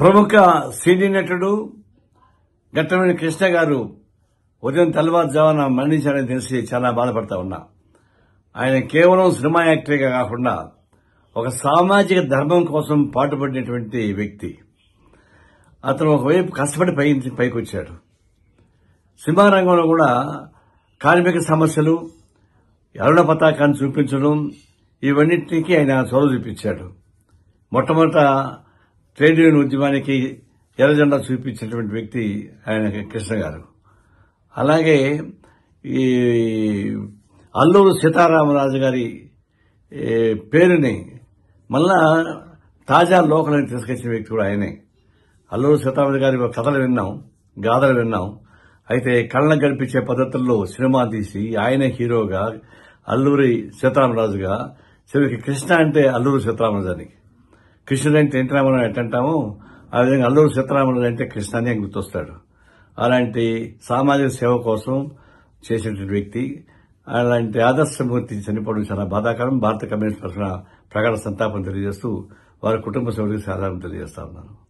ప్రముఖ సినీ నటుడు ఘట్టమైన కృష్ణ గారు ఉదయం జవాన్ మరణించారని తెలిసి చాలా బాధపడతా ఉన్నా ఆయన కేవలం సినిమా యాక్టర్గా కాకుండా ఒక సామాజిక ధర్మం కోసం పాటుపడినటువంటి వ్యక్తి అతను ఒకవైపు కష్టపడి పై వచ్చాడు సినిమా రంగంలో కూడా కార్మిక సమస్యలు అరుణ పతాకాన్ని చూపించడం ఇవన్నింటికి ఆయన చొరవ చూపించాడు మొట్టమొదట ట్రేడ్ యూనియన్ ఉద్యమానికి ఎర్రజెండా చూపించినటువంటి వ్యక్తి ఆయన కృష్ణ గారు అలాగే ఈ అల్లూరు సీతారామరాజు గారి పేరుని మళ్ళా తాజా లోకలని తీసుకొచ్చిన వ్యక్తి కూడా ఆయనే అల్లూరు సీతారామరాజు గారి కథలు విన్నాం గాథలు విన్నాం అయితే కళ్ళ గడిపించే పద్ధతుల్లో సినిమా తీసి ఆయనే హీరోగా అల్లూరి సీతారామరాజుగా చివరికి కృష్ణ అంటే అల్లూరు సీతారామరాజు కృష్ణుడు అంటే ఎన్టీ రామారావు అంటాము ఆ విధంగా అల్లూరు సీతారాముడు అంటే కృష్ణాన్ని గుర్తొస్తాడు అలాంటి సామాజిక సేవ కోసం చేసినటువంటి వ్యక్తి అలాంటి ఆదర్శమూర్తి చనిపోవడం చాలా బాధాకరం భారత కమ్యూనిస్ట్ పరిశ్రమ ప్రగాఢ సంతాపం తెలియజేస్తూ వారి కుటుంబ సభ్యులకు సాధారణ తెలియజేస్తా ఉన్నాను